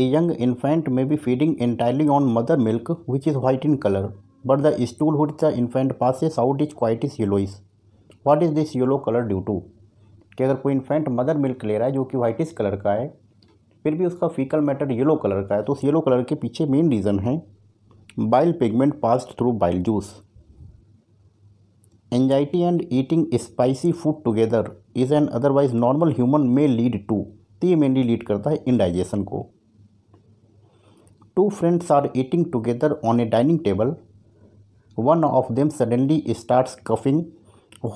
A young infant may be feeding entirely on mother milk, which is white in color, but the stool infant pass infant passes out is quite is yellowish. What is this yellow colour due to कि अगर कोई infant mother milk ले रहा है जो कि is colour का है फिर भी उसका फीकल मैटर येलो कलर का है तो उस येलो कलर के पीछे मेन रीज़न है bile pigment passed through bile juice anxiety and eating spicy food together is an otherwise normal human may lead to तो ये मेनली लीड करता है इनडाइजेशन को two friends are eating together on a dining table. One of them suddenly starts coughing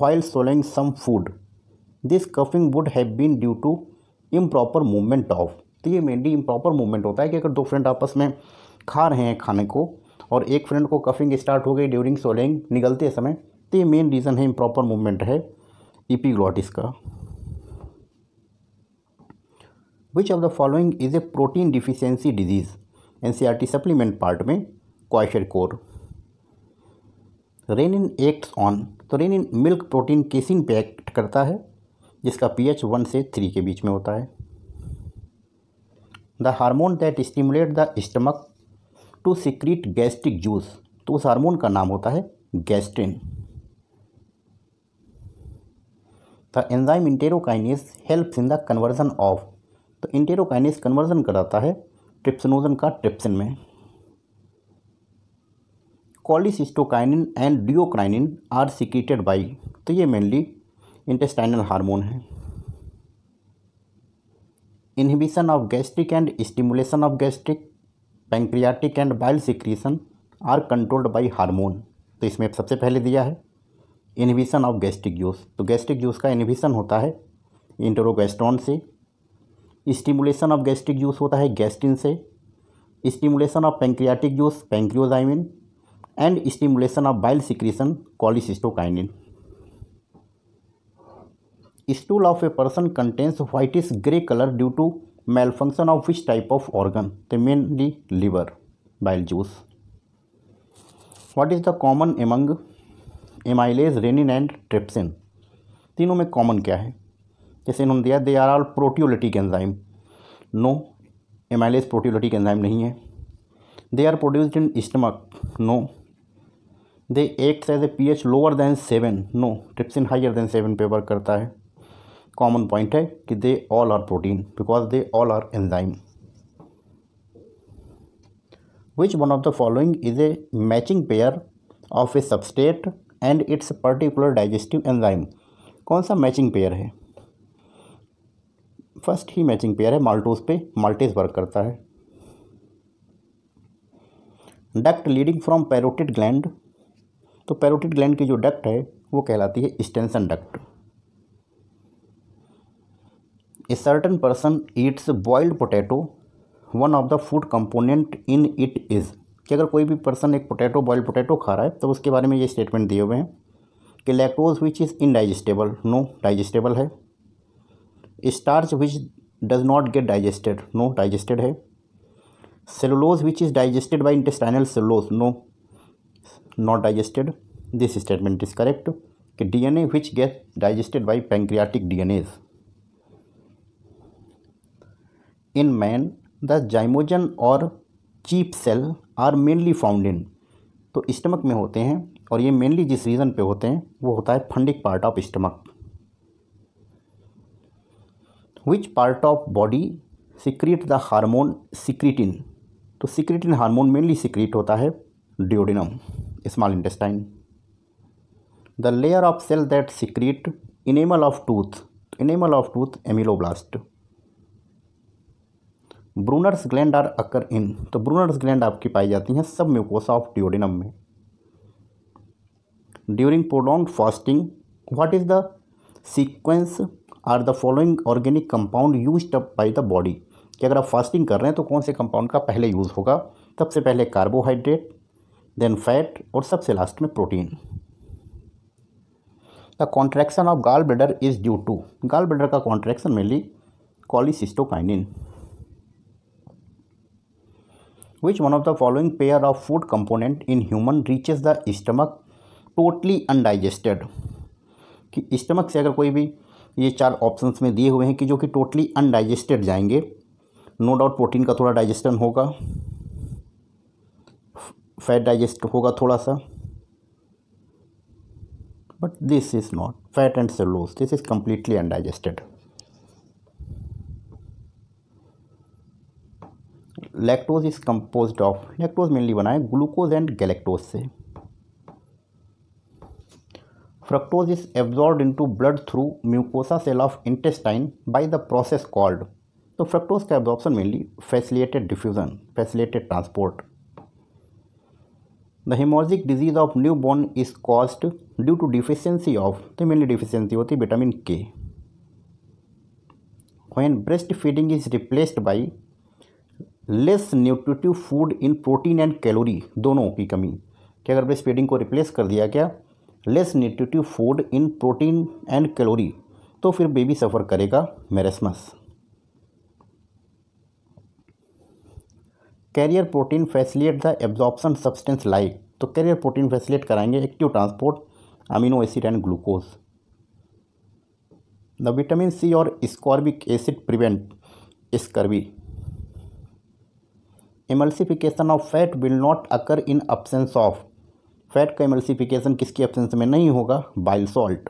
while swallowing some food. This coughing would have been due to improper movement of. तो ये mainly improper movement होता है कि अगर दो friend आपस में खा रहे हैं खाने को और एक फ्रेंड को कफिंग स्टार्ट हो गई ड्यूरिंग सोलिंग निकलते समय तो ये मेन रीज़न है इम्प्रॉपर मूवमेंट है ईपीग्लॉटिस का which of the following is a protein deficiency disease an supplement part में kwashiorkor rennin acts on तो रेनिन मिल्क प्रोटीन केसिन पे एक्ट करता है जिसका पीएच वन से थ्री के बीच में होता है the hormone that stimulate the stomach to secrete gastric juice तो उस हार्मोन का नाम होता है gastrin the enzyme enterokinase helps in the conversion of तो इंटेरोकाइनेस कन्वर्जन कराता है ट्रिप्सनोजन का ट्रिप्सिन में cholecystokinin and duocrinin are secreted by तो ये मेनली इंटेस्टाइनल हार्मोन है inhibition of gastric and stimulation of gastric pancreatic and bile secretion are controlled by hormone तो इसमें सबसे पहले दिया है इनहिबिशन ऑफ गैस्ट्रिक जूस तो गैस्ट्रिक जूस का इनहिबिशन होता है इंटरोगेस्ट्रॉन से स्टिमुलेशन ऑफ गैस्ट्रिक जूस होता है गैस्टिन से stimulation of pancreatic juice pancreozymin and stimulation of bile secretion cholecystokinin stool of a person contains white is grey colour due to malfunction of which type of organ the mainly liver bile juice what is the common among amylase rennin and trypsin तीनों में common क्या है जैसे इन्होंने दिया they are all proteolytic enzyme no amylase proteolytic enzyme नहीं है they are produced in stomach no they act as a P H lower than seven no trypsin higher than seven पे वर्क करता है कॉमन पॉइंट है कि they all are protein because they all are enzyme which one of the following is a matching pair of a substrate and its particular digestive enzyme कौन सा matching pair है first ही matching pair है maltose पे maltase work करता है duct leading from parotid gland तो parotid gland की जो डक्ट है वो कहलाती है Stensen duct a certain person eats boiled potato one of the food component in it is कि अगर कोई भी पर्सन एक पोटैटो बॉइल्ड पोटैटो खा रहा है तो उसके बारे में ये स्टेटमेंट दिए हुए हैं कि lactose which is indigestible no digestible है starch which does not get digested no digested है cellulose which is digested by intestinal cellulose no not digested this statement is correct कि D N A which get digested by pancreatic DNase in man the zymogen और chief cell are mainly found in तो stomach में होते हैं और ये mainly जिस reason पे होते हैं वो होता है fundic part of stomach which part of body secrete the hormone secretin तो सिक्रिटिन हारमोन मेनली सिक्रिएट होता है duodenum small intestine the layer of cell that secrete enamel of tooth enamel of tooth ameloblast Brunner's gland are occur in तो Brunner's gland आपकी पाई जाती हैं submucosa of duodenum में during prolong fasting what is the sequence are the following organic compound use up by the body कि अगर आप fasting कर रहे हैं तो कौन से कंपाउंड का पहले यूज़ होगा सबसे पहले कार्बोहाइड्रेट देन फैट और सबसे लास्ट में protein the contraction of gall bladder is due to gall bladder का contraction mainly cholecystokinin which one of the following pair of food component in human reaches the stomach totally undigested कि stomach से अगर कोई भी ये चार options में दिए हुए हैं कि जो कि टोटली अनडाइजेस्टेड जाएंगे नो डाउट प्रोटीन का थोड़ा डाइजेस्टन होगा फैट डाइजेस्ट होगा थोड़ा सा but this is not fat and cellulose this is completely undigested lactose is compose of lactose mainly बनाए ग्लूकोज एंड गैलेक्टोज से fructose is absorb to blood through mucosa cell of intestine by the process called तो fructose का absorption mainly facilitated diffusion facilitated transport the haemorrhagic disease of new born is caused due to deficiency of तो mainly deficiency होती है vitamin K when breast feeding is replaced by less nutritive food in protein and calorie दोनों की कमी कि अगर breast feeding को replace कर दिया गया less nutritive food in protein and calorie तो फिर बेबी सफ़र करेगा marasmus carrier protein facilitate the absorption substance like तो कैरियर प्रोटीन फैसिलिएट कराएंगे active transport amino acid and glucose the vitamin C और ascorbic acid prevent scurvy emulsification of fat will not occur in absence of fat का emulsification किसकी absence में नहीं होगा bile salt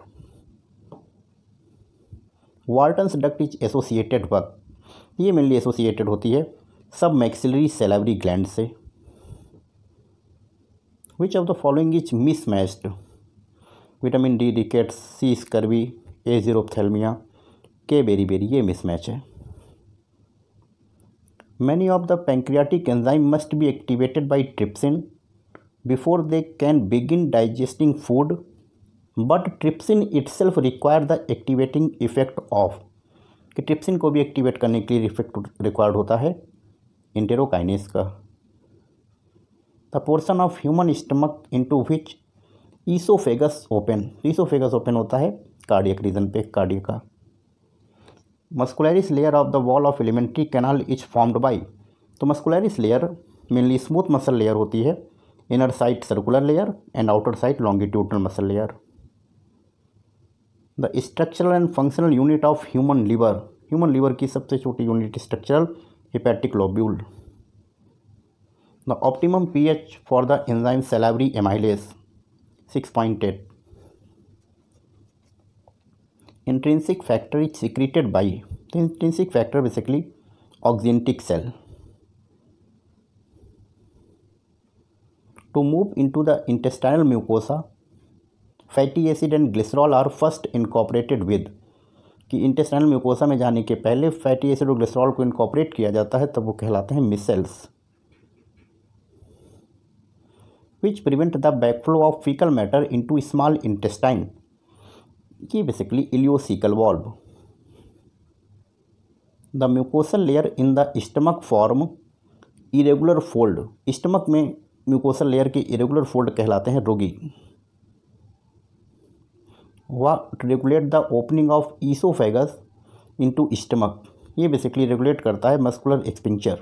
Wharton duct is associated work ये mainly associated होती है submaxillary salivary gland से which of the following is mismatched vitamin D rickets C scurvy A xerophthalmia K beriberi ये mismatch है many of the pancreatic enzyme must be activated by trypsin before they can begin digesting food but trypsin itself require the activating effect of कि trypsin को भी activate करने के लिए effect required होता है इंटेरोकाइनेस का the portion of human stomach into which oesophagus open oesophagus open होता है कार्डियक रीजन पे कार्डिय का muscularis layer of the wall of alimentary canal is formed by तो muscularis layer mainly smooth muscle layer होती है inner side circular layer and outer side longitudinal muscle layer. The structural and functional unit of human liver. Human liver ki sabse choti unit structural hepatic lobule. The optimum pH for the enzyme salivary amylase 6.8. Intrinsic factor is secreted by intrinsic factor basically oxyntic cell. to move into the intestinal mucosa fatty acid and glycerol are first incorporated with कि intestinal mucosa में जाने के पहले fatty acid और glycerol को incorporate किया जाता है तब वो कहलाते हैं micelles which prevent the backflow of faecal matter into small intestine ये basically ileocaecal valve the mucosal layer in the stomach form irregular fold stomach में म्यूकोसल लेयर के इरेगुलर फोल्ड कहलाते हैं रोगी वह regulate the opening of oesophagus into stomach ये basically regulate करता है muscular sphincter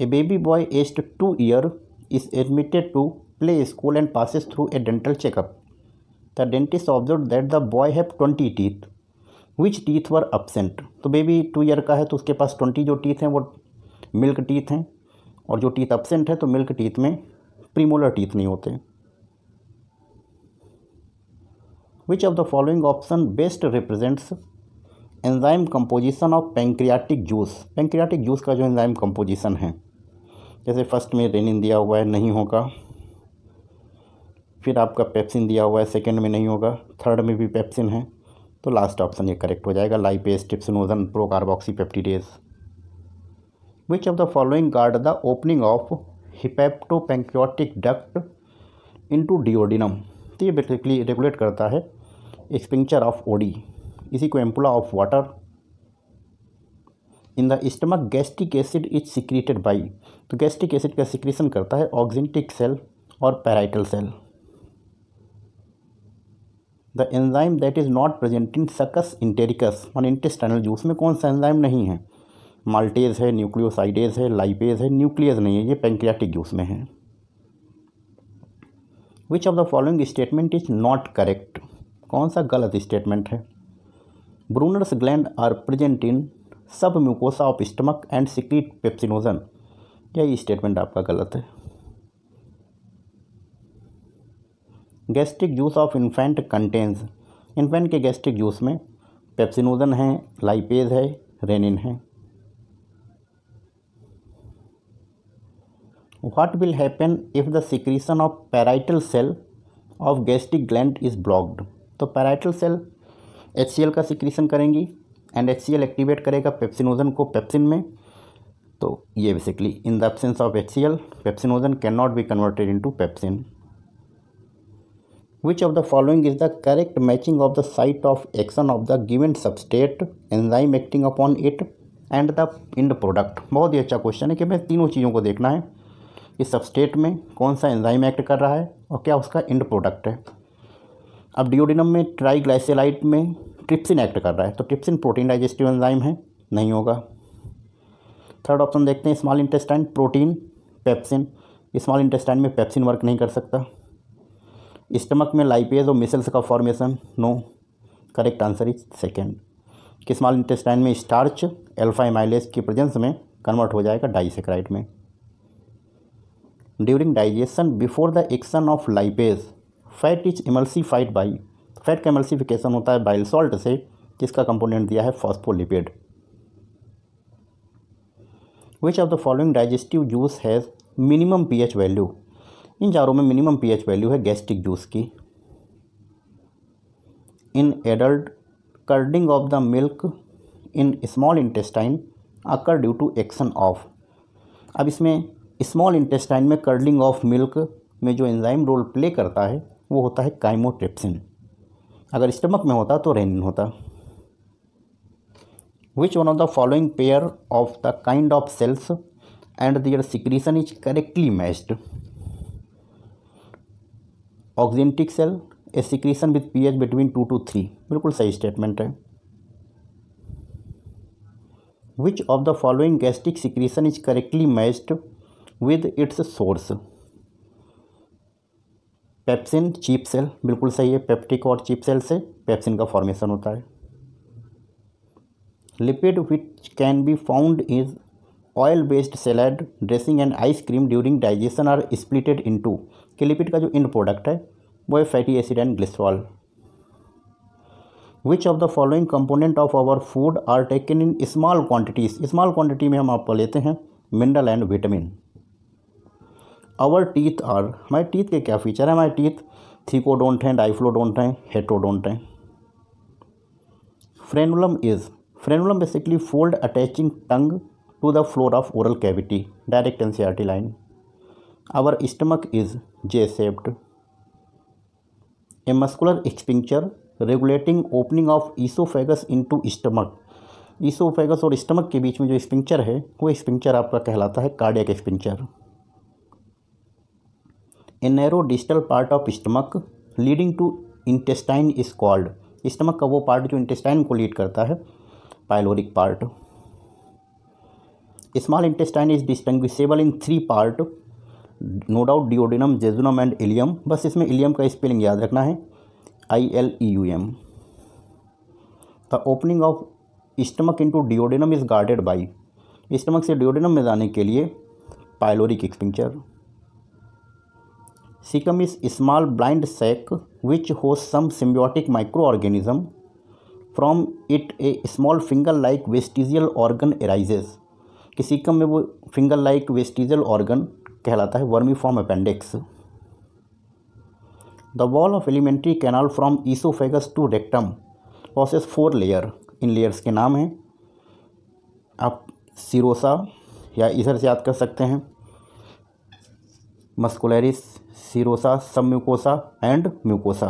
a baby boy aged two year is admitted to play school and passes through a dental checkup the dentist observe that the boy have twenty teeth which teeth were absent तो baby two year का है तो उसके पास twenty जो teeth हैं वो milk teeth हैं और जो टीथ एबसेंट है तो मिल्क टीथ में प्रीमोलर टीथ नहीं होते which of the following option best represents enzyme composition of pancreatic juice pancreatic juice का जो एंजाइम कंपोजिशन है जैसे फर्स्ट में रेनिन दिया हुआ है नहीं होगा फिर आपका पेप्सिन दिया हुआ है सेकेंड में नहीं होगा थर्ड में भी पेप्सिन है तो लास्ट ऑप्शन ये करेक्ट हो जाएगा lipase trypsinogen procarboxypeptidase which of the following guard the opening of hepatopancreatic duct into duodenum तो ये बेसिकली रेगुलेट करता है एक्सपेंचर ऑफ ओडी इसी को ampulla of Vater in the stomach gastric acid is secreted by तो gastric acid का secretion करता है ऑक्जेंटिक सेल और parietal cell the enzyme that is not present in succus entericus मान इंटेस्टाइनल जूस में कौन सा एंजाइम नहीं है माल्टेज है न्यूक्लियोसाइडेज है लाइपेज है न्यूक्लियस नहीं है ये पेंक्रियाटिक जूस में है which of the following statement is not correct कौन सा गलत स्टेटमेंट है Brunner's gland are present in submucosa of stomach and secrete pepsinogen यही स्टेटमेंट आपका गलत है gastric juice of infant contains infant के गैस्ट्रिक जूस में पेप्सिनोजन है लाइपेज है रेनिन है what will happen if the secretion of parietal cell of gastric gland is blocked तो parietal cell H C L का सिक्रीसन करेंगी and H C L activate करेगा pepsinogen को pepsin में तो ये basically in the absence of H C L pepsinogen can not be converted into pepsin which of the following is the correct matching of the site of action of the given substrate enzyme acting upon it and the end product बहुत ही अच्छा question है कि हमें तीनों चीज़ों को देखना है कि सबस्टेट में कौन सा एंजाइम एक्ट कर रहा है और क्या उसका इंड प्रोडक्ट है अब डिओडिनम में ट्राईग्लाइसेलाइट में ट्रिप्सिन एक्ट कर रहा है तो ट्रिप्सिन प्रोटीन डाइजेस्टिव एंजाइम है नहीं होगा थर्ड ऑप्शन देखते हैं small intestine protein pepsin small intestine में पेप्सिन वर्क नहीं कर सकता स्टमक में लाइपेज और मिसल्स का formation no correct answer is second कि स्मॉल इंटेस्टाइन में स्टार्च एल्फा एमाइलेज की प्रेजेंस में कन्वर्ट हो जाएगा डाइसेक्राइड में during digestion before the action of lipase fat is emulsified by fat का एमल्सीफिकेशन होता है बाइल सॉल्ट से जिसका कंपोनेंट दिया है phospholipid which of the following digestive juice has minimum P H value इन चारों में मिनिमम पी एच वैल्यू है गैस्ट्रिक जूस की in adult curdling of the milk in small intestine occur due to action of अब इसमें small intestine में curdling of milk में जो एंजाइम रोल प्ले करता है वो होता है काइमोट्रिप्सिन अगर स्टमक में होता तो रेनिन होता which one of the following pair of the kind of cells and their secretion is correctly matched oxyntic cell a secretion with P H between two to three बिल्कुल सही statement है which of the following gastric secretion is correctly matched with its source pepsin chief cell बिल्कुल सही है peptic और chief cell से pepsin का formation होता है lipid which can be found is oil based salad dressing and ice cream during digestion are splitted into कि lipid का जो इंड प्रोडक्ट है वो है fatty acid and glycerol which of the following component of our food are taken in small quantities small quantity में हम आपको लेते हैं mineral and vitamin our teeth are हमारे टीथ के क्या फीचर है हमारे टीथ थीकोडोंट हैं डाइफ्लोडोंट हैं हेटोडोंट हैं frenulum is frenulum basically fold attaching tongue to the floor of oral cavity direct an line our stomach is J shaped a muscular sphincter regulating opening of oesophagus to stomach oesophagus और stomach के बीच में जो sphincter है वो sphincter आपका कहलाता है cardiac sphincter a narrow digital part of stomach leading to intestine is called stomach का वो पार्ट जो इंटेस्टाइन को लीड करता है pyloric part small intestine is distinguishable in three part no doubt duodenum jejunum and ileum बस इसमें ileum का spelling याद रखना है I L E U M the opening of stomach into duodenum is guarded by stomach से duodenum में जाने के लिए pyloric sphincter is small blind sac which which some symbiotic microorganism from it a small finger like vestigial organ arises कि caecum में वो finger like vestigial organ कहलाता है vermiform appendix the wall of alimentary canal from oesophagus to rectum process four layer in layers के नाम हैं आप serosa या इधर से याद कर सकते हैं muscularis serosa submucosa and mucosa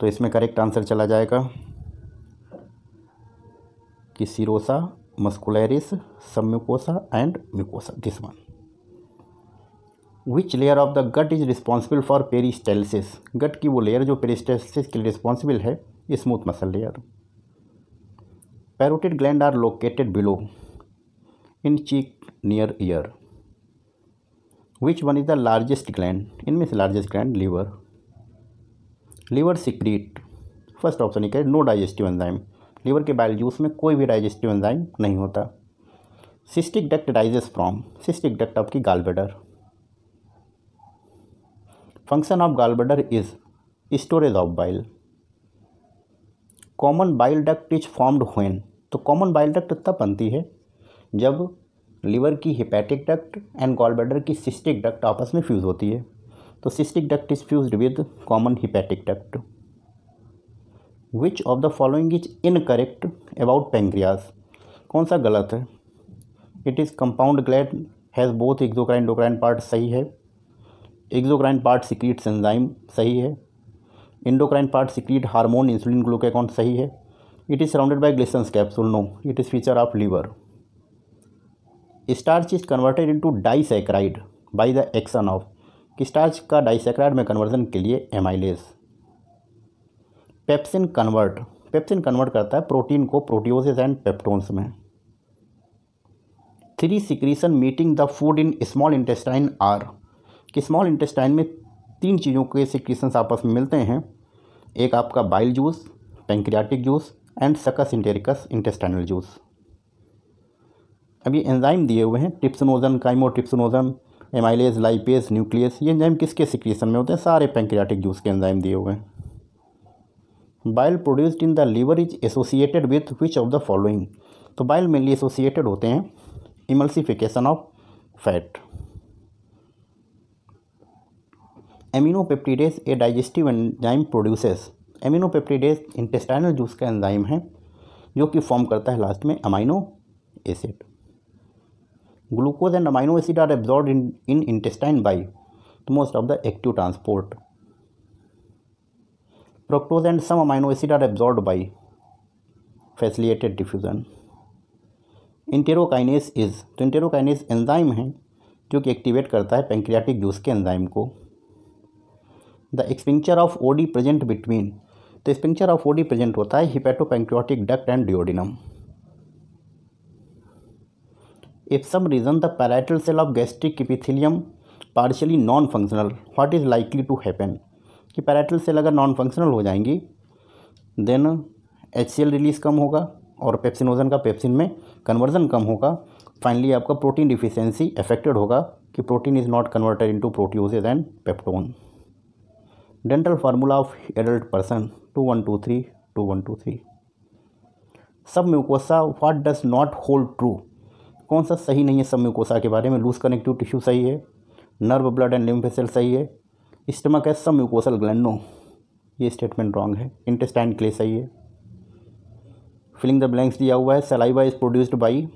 तो इसमें करेक्ट आंसर चला जाएगा कि serosa muscularis submucosa and mucosa this one which layer of the gut is responsible for peristalsis gut की वो लेयर जो पेरिस्टेलिस के लिए रिस्पॉन्सिबल है smooth muscle layer parotid gland are located below in cheek near ear which one is the largest gland इनमें से largest gland liver liver secrete first option एक है नो डाइजेस्टिव एंजाइम लीवर के bile juice में कोई भी digestive enzyme नहीं होता cystic duct digest from cystic duct की gallbladder function of gallbladder is storage of bile common bile duct is formed हुए तो कॉमन बाइल डक्ट तब बनती है जब लीवर की hepatic duct and gallbladder की सिस्टिक डक्ट आपस में फ्यूज़ होती है तो cystic duct is fuse with common hepatic duct which of the following is incorrect about pancreas कौन सा गलत है it is compound gland has both exocrine endocrine part सही है एक्जोक्राइन पार्ट सिक्रीट एंजाइम सही है endocrine part secrete hormone insulin glucagon सही है it is surrounded by Glisson's capsule no it is feature of liver starch is converted into disaccharide by the action of starch का disaccharide में conversion के लिए amylase pepsin convert pepsin convert करता है protein को proteoses and peptones में three secretion meeting the food in small intestine are कि small intestine में तीन चीज़ों के सिक्रीशंस आपस में मिलते हैं एक आपका bile juice pancreatic juice and succus entericus intestinal juice अब ये एंजाइम दिए हुए हैं trypsinogen chymotrypsinogen amylase lipase nuclease ये एंजाइम किसके सिक्रिएशन में होते हैं सारे पेंक्रियाटिक जूस के एंजाइम दिए हुए हैं bile produced in the liver is associated with which of the following तो बाइल मेनली एसोसिएटेड होते हैं emulsification of fat aminopeptidase a digestive enzyme produces aminopeptidase intestinal juice का एंजाइम है जो कि फॉर्म करता है लास्ट में amino acid glucose and amino acid are absorb in in intestine by most of the active transport fructose and some amino acid are absorb by facilitated diffusion इंटेरोकाइनेस is तो enterokinase enzyme है जो कि activate करता है pancreatic juice के enzyme को the sphincter of Oddi present between the sphincter of Oddi present होता है hepatopancreatic duct and duodenum if some reason the parietal cell of gastric epithelium partially non functional what is likely to happen कि parietal cell अगर non functional हो जाएंगी then H release कम होगा और pepsinogen का pepsin में कन्वर्जन कम होगा finally आपका प्रोटीन डिफिशेंसी अफेक्टेड होगा कि protein is not converted to proteoses and peptone dental formula of adult person two one two three two one two three submucosa what does not hold true कौन सा सही नहीं है सब के बारे में लूज कनेक्टिव टिश्यू सही है nerve blood and lymph cell सही है स्टमक है सब म्यूकोसल ये स्टेटमेंट रॉन्ग है इंटेस्टाइन क्ले सही है फिलिंग द ब्लैंक्स दिया हुआ है saliva is produced by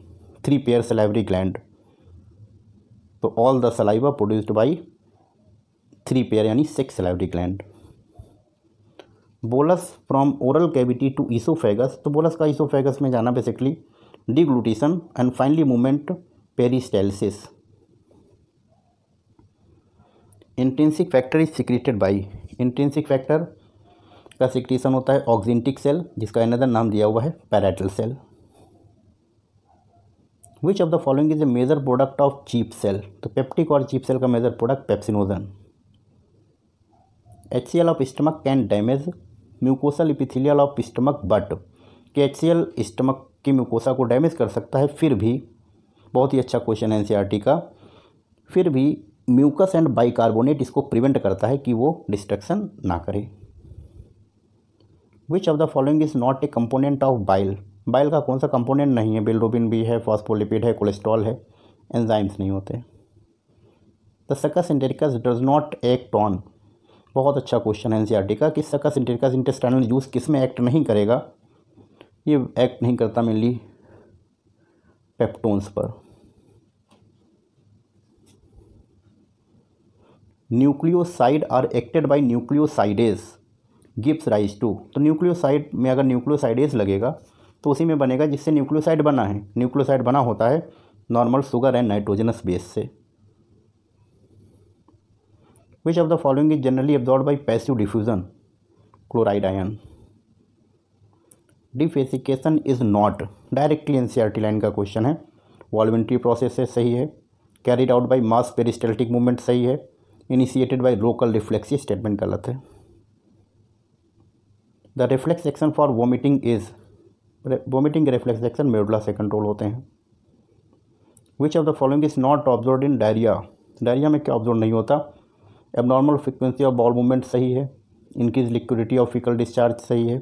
three pair salivary gland तो all the saliva produced by three pair यानी six salivary gland bolus from oral cavity to oesophagus तो बोलस का ईसोफेगस में जाना basically deglutition and finally movement peristalsis intrinsic factor is secreted by intrinsic factor का secretion होता है oxyntic cell जिसका another नाम दिया हुआ है parietal cell which of the following is a major product of chief cell तो पेप्टिक और चीप सेल का major product pepsinogen H C L of stomach can damage mucosal epithelial of stomach but के H C L stomach कि mucosa को damage कर सकता है फिर भी बहुत ही अच्छा क्वेश्चन है एन का फिर भी म्यूकस एंड बाइकार्बोनेट इसको प्रिवेंट करता है कि वो डिस्ट्रक्शन ना करे which of the following is not a component of bile bile का कौन सा कंपोनेंट नहीं है बिलरोबिन भी है फॉस्फोलिपिड है कोलेस्ट्रॉल है एंजाइम्स नहीं होते the succus entericus does not act on बहुत अच्छा क्वेश्चन है एन का कि सकस इंटेरिकस इंटेस्टाइनल जूस किस में एक्ट नहीं करेगा ये एक्ट नहीं करता मेनली पेप्टोन्स पर nucleoside are acted by nucleosidase gives rise to तो न्यूक्लियोसाइड में अगर न्यूक्लियोसाइडेज लगेगा तो उसी में बनेगा जिससे न्यूक्लियोसाइड बना है न्यूक्लियोसाइड बना होता है normal sugar and nitrogenous base से which of the following is generally absorbed by passive diffusion chloride ion defecation is not directly NCERT line का क्वेश्चन है वॉलेंट्री प्रोसेस सही है carried out by mass peristaltic movement सही है initiated by local reflex ये statement गलत है the reflex action for vomiting is vomiting reflex action medulla से कंट्रोल होते हैं which of the following is not observe in diarrhoea diarrhoea में क्या ऑब्जर्व नहीं होता abnormal frequency of bowel movement सही है increase liquidity of faecal discharge सही है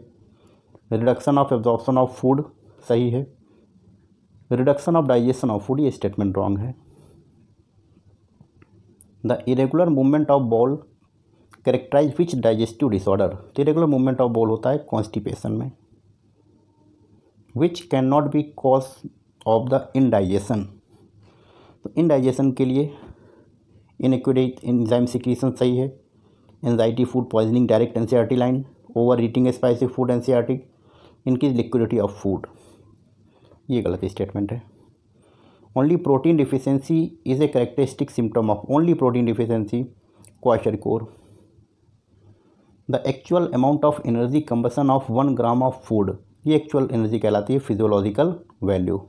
reduction of absorption of food सही है reduction of digestion of food ये स्टेटमेंट रॉन्ग है the irregular movement of bowel characterize which digestive disorder तो irregular movement of bowel होता है कॉन्स्टिपेशन में which can not be cause of the indigestion तो indigestion के लिए इनक्यूडेट इन्जाइम सिक्रीशन सही है anxiety food poisoning direct NCERT line over eating spicy food NCERT increase liquidity of food ये गलत स्टेटमेंट है only protein deficiency is a characteristic symptom of only protein deficiency kwashiorkor the actual amount of energy combustion of one gram of food ये actual energy कहलाती है physiological value